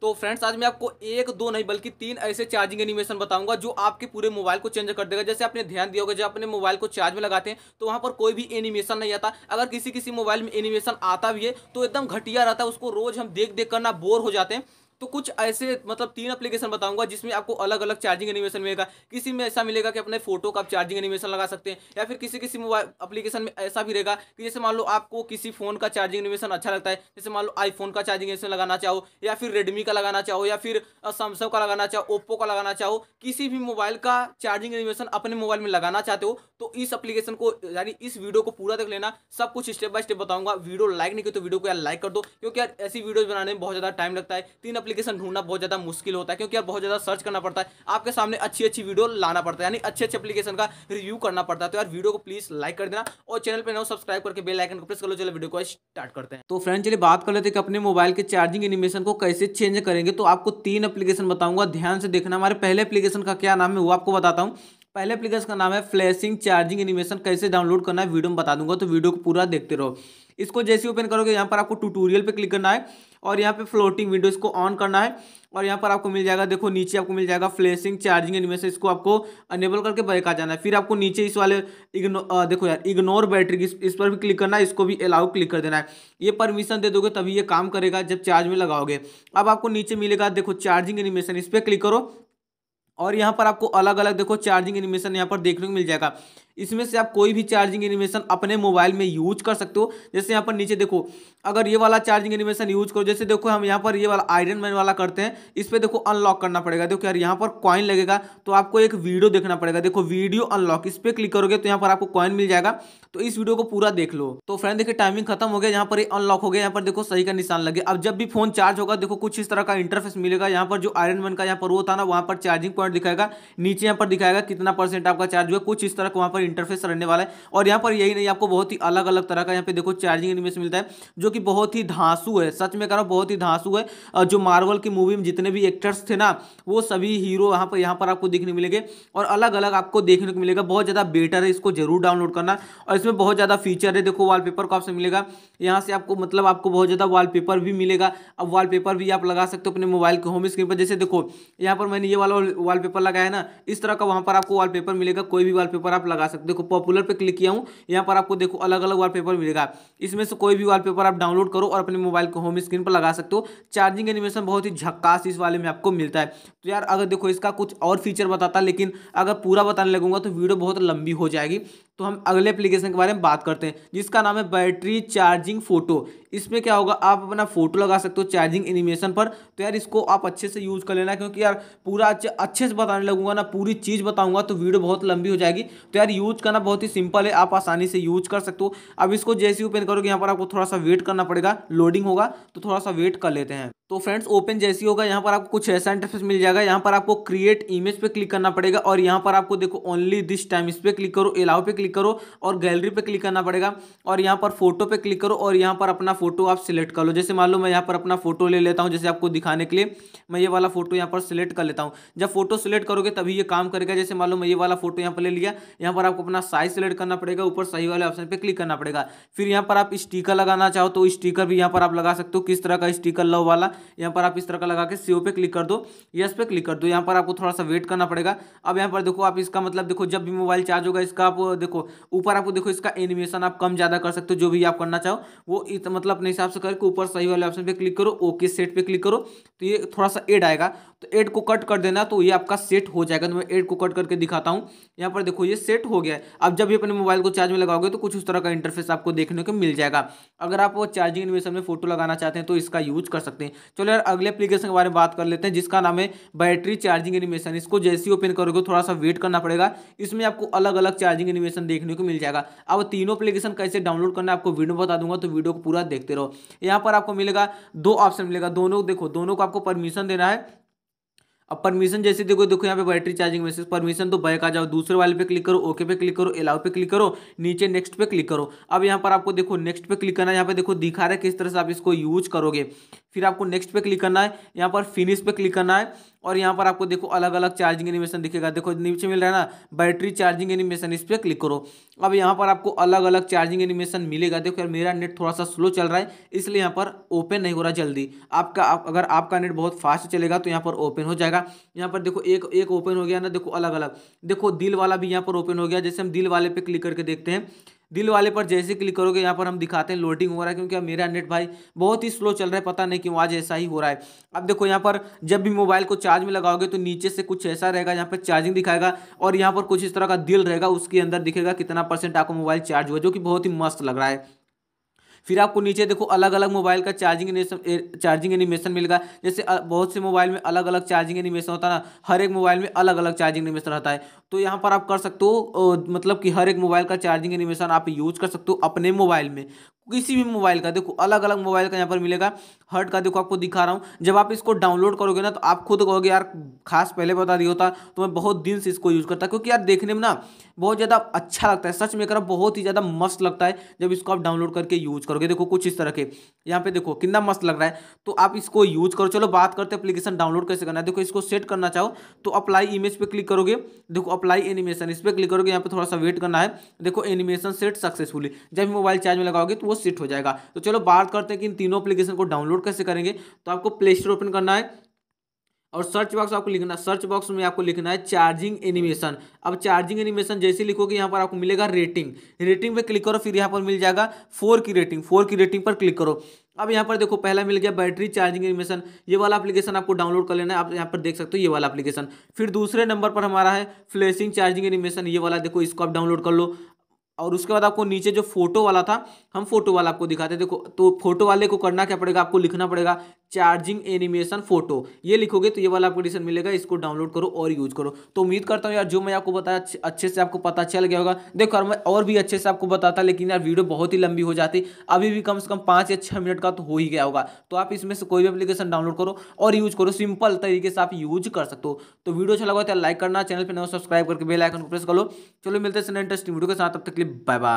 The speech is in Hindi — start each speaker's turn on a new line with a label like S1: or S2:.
S1: तो फ्रेंड्स आज मैं आपको एक दो नहीं बल्कि तीन ऐसे चार्जिंग एनिमेशन बताऊंगा जो आपके पूरे मोबाइल को चेंज कर देगा जैसे आपने ध्यान दिया होगा जब अपने मोबाइल को चार्ज में लगाते हैं तो वहां पर कोई भी एनिमेशन नहीं आता अगर किसी किसी मोबाइल में एनिमेशन आता भी है तो एकदम घटिया रहता है उसको रोज हम देख देख कर ना बोर हो जाते हैं तो कुछ ऐसे मतलब तीन एप्लीकेशन बताऊंगा जिसमें आपको अलग अलग चार्जिंग एनिमेशन मिलेगा किसी में ऐसा मिलेगा कि अपने फोटो का आप चार्जिंग एनिमेशन लगा सकते हैं या फिर किसी किसी मोबाइल एप्लीकेशन में ऐसा भी रहेगा कि जैसे मान लो आपको किसी फ़ोन का चार्जिंग एनिमेशन अच्छा लगता है जैसे मान लो आईफोन का चार्जिंग एनिमेशन लगाना चाहो या फिर रेडमी का लगाना चाहो या फिर सैमसंग का लगाना चाहो ओप्पो का लगाना चाहो किसी भी मोबाइल का चार्जिंग एनिमेशन अपने मोबाइल में लगाना चाहते हो तो इस एप्लीकेशन को यानी इस वीडियो को पूरा देख लेना सब कुछ स्टेप बाय स्टेप बताऊंगा वीडियो लाइक नहीं की तो वीडियो को यार लाइक कर दो क्योंकि यार ऐसी वीडियोज बनाने में बहुत ज़्यादा टाइम लगता है तीन एप्लीकेशन ढूंढना बहुत ज़्यादा मुश्किल होता है क्योंकि आप बहुत ज़्यादा सर्च करना पड़ता है आपके सामने अच्छी अच्छी वीडियो लाना पड़ता है यानी अच्छे अच्छे एप्लीकेशन का रिव्यू करना पड़ता है तो यार वीडियो को प्लीज़ लाइक कर देना और चैनल पर ना सब्सक्राइब करके बेल आइकन को प्रेस कर लो चलो वीडियो को स्टार्ट करते हैं तो फ्रेंड चलिए बात कर लेते हैं कि अपने मोबाइल के चार्जिंग एनिमेशन को कैसे चेंज करेंगे तो आपको तीन एप्लीकेशन बताऊंगा ध्यान से देखना हमारे पहले एप्लीकेशन का क्या नाम है वो आपको बताता हूँ पहले एप्लीकेशन का नाम है फ्लैशिंग चार्जिंग एनिमेशन कैसे डाउनलोड करना है वीडियो में बता दूंगा तो वीडियो को पूरा देखते रहो इसको जैसे ओपन करोगे यहाँ पर आपको ट्यूटोरियल पे क्लिक करना है और यहाँ पे फ्लोटिंग विंडो इसको ऑन करना है और यहाँ पर आपको मिल जाएगा देखो नीचे आपको मिल जाएगा फ्लैशिंग चार्जिंग एनिमेशन से इसको आपको अनेबल करके बैक आ जाना है फिर आपको नीचे इस वाले इग्नो देखो यार इग्नोर बैटरी इस, इस पर भी क्लिक करना है इसको भी अलाउ क्लिक कर देना है ये परमिशन दे दोगे तभी ये काम करेगा जब चार्ज में लगाओगे अब आपको नीचे मिलेगा देखो चार्जिंग एनिमेशन इस पर क्लिक करो और यहाँ पर आपको अलग अलग देखो चार्जिंग एनिमेशन यहाँ पर देखने को मिल जाएगा इसमें से आप कोई भी चार्जिंग एनिमेशन अपने मोबाइल में यूज कर सकते हो जैसे यहाँ पर नीचे देखो अगर ये वाला चार्जिंग एनिमेशन यूज करो जैसे देखो हम यहाँ पर ये वाला आयरन मैन वाला करते हैं इस पर देखो अनलॉक करना पड़ेगा देखो यार यहाँ पर कॉइन लगेगा तो आपको एक वीडियो देखना पड़ेगा देखो वीडियो अनलॉक इस पर क्लिक करोगे तो यहाँ पर आपको कॉइन मिल जाएगा तो इस वीडियो को पूरा देख लो तो फ्रेंड देखिए टाइमिंग खत्म हो गया यहाँ पर अनलॉक हो गया यहाँ पर देखो सही का निशान लगे अब जब भी फोन चार्ज होगा देखो कुछ इस तरह का इंटरफेस मिलेगा यहाँ पर जो आयरन मैन का यहाँ पर वो था ना वहाँ पर चार्जिंग पॉइंट दिखाएगा नीचे यहाँ पर दिखाएगा कितना परसेंट आपका चार्ज हुआ कुछ इस तरह का वहाँ पर इंटरफेस रहने वाला है और यहाँ पर यही नहीं आपको बहुत ही अलग अलग तरह का यहाँ पे देखो चार्जिंग एनिमेशन मिलता है जो कि बहुत ही धांसू है सच में कह रहा हूँ बहुत ही धांसू है जो मार्वल की मूवी में जितने भी एक्टर्स थे ना वो सभी हीरो यहाँ पर यहाँ पर आपको देखने मिलेंगे और अलग अलग आपको देखने को मिलेगा बहुत ज़्यादा बेटर है इसको जरूर डाउनलोड करना और इसमें बहुत ज़्यादा फीचर है देखो वाल को आपसे मिलेगा यहाँ से आपको मतलब आपको बहुत ज़्यादा वाल भी मिलेगा अब वाल भी आप लगा सकते हो अपने मोबाइल के होम स्क्रीन पर जैसे देखो यहाँ पर मैंने ये वाला वाल लगाया ना इस तरह का वहाँ पर आपको वाल मिलेगा कोई भी वाल आप लगा सकते देखो पॉपुलर पे क्लिक किया हूँ यहाँ पर आपको देखो अलग अलग वॉलपेपर मिलेगा इसमें से कोई भी वॉलपेपर आप डाउनलोड करो और अपने मोबाइल को होम स्क्रीन पर लगा सकते हो चार्जिंग एनिमेशन बहुत ही झक्कास इस वाले में आपको मिलता है तो यार अगर देखो इसका कुछ और फीचर बताता लेकिन अगर पूरा बताने लगूंगा तो वीडियो बहुत लंबी हो जाएगी तो हम अगले एप्लीकेशन के बारे में बात करते हैं जिसका नाम है बैटरी चार्जिंग फोटो इसमें क्या होगा आप अपना फोटो लगा सकते हो चार्जिंग एनिमेशन पर तो यार इसको आप अच्छे से यूज़ कर लेना क्योंकि यार पूरा अच्छे से बताने लगूंगा ना पूरी चीज़ बताऊंगा तो वीडियो बहुत लंबी हो जाएगी तो यार यूज़ करना बहुत ही सिंपल है आप आसानी से यूज़ कर सकते हो अब इसको जैसे ओपन करोगे यहाँ पर आपको थोड़ा सा वेट करना पड़ेगा लोडिंग होगा तो थोड़ा सा वेट कर लेते हैं तो फ्रेंड्स ओपन जैसी होगा यहाँ पर आपको कुछ ऐसा इंटरफेस मिल जाएगा यहाँ पर आपको क्रिएट इमेज पे क्लिक करना पड़ेगा और यहाँ पर आपको देखो ओनली दिस टाइम इस पर क्लिक करो एलाव पे क्लिक करो और गैलरी पे क्लिक करना पड़ेगा और यहाँ पर फोटो पे क्लिक करो और यहाँ पर अपना फोटो आप सिलेक्ट कर लो जैसे मान लो मैं यहाँ पर अपना फोटो ले लेता हूँ जैसे आपको दिखाने के लिए मैं ये वाला फोटो यहाँ पर सिलेक्ट कर लेता हूँ जब फोटो सिलेक्ट करोगे तभी ये काम करेगा जैसे मान लो मैं ये वाला फोटो यहाँ पर ले लिया यहाँ पर आपको अपना साइज सिलेक्ट करना पड़ेगा ऊपर सही वाले ऑप्शन पर क्लिक करना पड़ेगा फिर यहाँ पर आप स्टीकर लगाना चाहो तो स्टीकर भी यहाँ पर आप लगा सकते हो किस तरह का स्टीकर लव वाला यहाँ पर आप इस तरह का लगा के सीओ पे क्लिक कर दो यस पे क्लिक कर दो यहाँ पर आपको थोड़ा सा वेट करना पड़ेगा अब यहाँ पर देखो आप इसका मतलब देखो जब भी मोबाइल चार्ज होगा इसका आप देखो ऊपर आपको देखो इसका एनिमेशन आप कम ज़्यादा कर सकते हो जो भी आप करना चाहो वो मतलब अपने हिसाब से करके ऊपर सही वाले ऑप्शन पर क्लिक करो ओके सेट पर क्लिक करो तो ये थोड़ा सा एड आएगा तो एड को कट कर देना तो ये आपका सेट हो जाएगा तो मैं एड को कट करके दिखाता हूँ यहाँ पर देखो ये सेट हो गया है अब जब भी अपने मोबाइल को चार्ज में लगाओगे तो कुछ उस तरह का इंटरफेस आपको देखने को मिल जाएगा अगर आप वो चार्जिंग एनिमेशन में फोटो लगाना चाहते हैं तो इसका यूज कर सकते हैं चलो यार अगले एप्लीकेशन के बारे में बात कर लेते हैं जिसका नाम है बैटरी चार्जिंग एनिमेशन इसको जैसे ही ओपन करोगे थोड़ा सा वेट करना पड़ेगा इसमें आपको अलग अलग चार्जिंग एनिमेशन देखने को मिल जाएगा अब तीनों एप्लीकेशन कैसे डाउनलोड करना आपको वीडियो बता दूंगा तो वीडियो को पूरा देखते रहो यहाँ पर आपको मिलेगा दो ऑप्शन मिलेगा दोनों देखो दोनों को आपको परमिशन देना है अब परमिशन जैसे देखो देखो यहाँ पे बैटरी चार्जिंग मैसेज परमिशन तो बैक आ जाओ दूसरे वाले पे क्लिक करो ओके पे क्लिक करो अलाउ पे क्लिक करो नीचे नेक्स्ट पे क्लिक करो अब यहाँ पर आपको देखो नेक्स्ट पे क्लिक करना है यहाँ पे देखो दिखा रहा है किस तरह से आप इसको यूज करोगे फिर आपको नेक्स्ट पे क्लिक करना है यहाँ पर फिनिश पे क्लिक करना है और यहाँ पर आपको देखो अलग अलग चार्जिंग एनिमेशन दिखेगा देखो नीचे मिल रहा है ना बैटरी चार्जिंग एनिमेशन इस पर क्लिक करो अब यहाँ पर आपको अलग अलग चार्जिंग एनिमेशन मिलेगा देखो यार मेरा नेट थोड़ा सा स्लो चल रहा है इसलिए यहाँ पर ओपन नहीं हो रहा जल्दी आपका अगर आपका नेट बहुत फास्ट चलेगा तो यहाँ पर ओपन हो जाएगा जाएगा यहाँ पर देखो एक एक ओपन हो गया ना देखो अलग अलग देखो दिल वाला भी यहाँ पर ओपन हो गया जैसे हम दिल वाले पे क्लिक करके देखते हैं दिल वाले पर जैसे क्लिक करोगे यहाँ पर हम दिखाते हैं लोडिंग हो रहा है क्योंकि अब मेरा नेट भाई बहुत ही स्लो चल रहा है पता नहीं क्यों आज ऐसा ही हो रहा है अब देखो यहाँ पर जब भी मोबाइल को चार्ज में लगाओगे तो नीचे से कुछ ऐसा रहेगा यहाँ पर चार्जिंग दिखाएगा और यहाँ पर कुछ इस तरह का दिल रहेगा उसके अंदर दिखेगा कितना परसेंट आपको मोबाइल चार्ज हुआ जो कि बहुत ही मस्त लग रहा है फिर आपको नीचे देखो अलग अलग मोबाइल का चार्जिंग चार्जिंग एनिमेशन मिलेगा जैसे बहुत से मोबाइल में अलग अलग चार्जिंग एनिमेशन होता है ना हर एक मोबाइल में अलग अलग चार्जिंग एनिमेशन रहता है तो यहाँ पर आप कर सकते हो मतलब कि हर एक मोबाइल का चार्जिंग एनिमेशन आप यूज कर सकते हो अपने मोबाइल में किसी भी मोबाइल का देखो अलग अलग मोबाइल का यहाँ पर मिलेगा हर्ट का देखो आपको दिखा रहा हूँ जब आप इसको डाउनलोड करोगे ना तो आप खुद कहोगे यार खास पहले बता दिया होता तो मैं बहुत दिन से इसको यूज़ करता क्योंकि यार देखने में ना बहुत ज़्यादा अच्छा लगता है सच में कर बहुत ही ज़्यादा मस्त लगता है जब इसको आप डाउनलोड करके यूज करोगे देखो कुछ इस तरह के यहाँ पे देखो कितना मस्त लग रहा है तो आप इसको यूज करो चलो बात करते हैं एप्लीकेशन डाउनलोड कैसे करना है देखो इसको सेट करना चाहो तो अप्लाई इमेज पे क्लिक करोगे देखो अप्लाई एनिमेशन इस पर क्लिक करोगे यहाँ पर थोड़ा सा वेट करना है देखो एनिमेशन सेट सक्सेसफुली जब मोबाइल चार्ज में लगाओगे तो वो सेट हो जाएगा तो चलो बात करते हैं कि इन तीनों अप्लीकेशन को डाउनलोड कैसे करेंगे तो आपको प्ले स्टोर ओपन करना है और सर्च बॉक्स आपको लिखना सर्च बॉक्स में आपको लिखना है चार्जिंग एनिमेशन अब चार्जिंग एनिमेशन जैसे लिखोगे यहाँ पर आपको मिलेगा रेटिंग रेटिंग पे क्लिक करो फिर यहाँ पर मिल जाएगा फोर की रेटिंग फोर की रेटिंग पर क्लिक करो अब यहाँ पर देखो पहला मिल गया बैटरी चार्जिंग एनिमेशन ये वाला एप्लीकेशन आपको डाउनलोड कर लेना है आप यहाँ पर देख सकते हो ये वाला एप्लीकेशन फिर दूसरे नंबर पर हमारा है फ्लैशिंग चार्जिंग एनिमेशन ये वाला देखो इसको आप डाउनलोड कर लो और उसके बाद आपको नीचे जो फोटो वाला था हम फोटो वाला आपको दिखाते देखो तो फोटो वाले को करना क्या पड़ेगा आपको लिखना पड़ेगा चार्जिंग एनिमेशन फोटो ये लिखोगे तो ये वाला एप्लीकेशन मिलेगा इसको डाउनलोड करो और यूज करो तो उम्मीद करता हूँ यार जो मैं आपको बताया अच्छे से आपको पता चल गया होगा देखो यार मैं और भी अच्छे से आपको बताता लेकिन यार वीडियो बहुत ही लंबी हो जाती अभी भी कम से कम पाँच या छः मिनट का तो हो ही गया होगा तो आप इसमें से कोई भी अपलीकेशन डाउनलोड करो और यूज करो सिंपल तरीके से आप यूज कर सकते हो तो वीडियो अच्छा लगा तो लाइक करना चैनल पर नया सब्सक्राइब करके बेल को प्रेस करो चलो मिलते हैं इंटरेस्टिंग वीडियो के साथ तब तक 拜拜。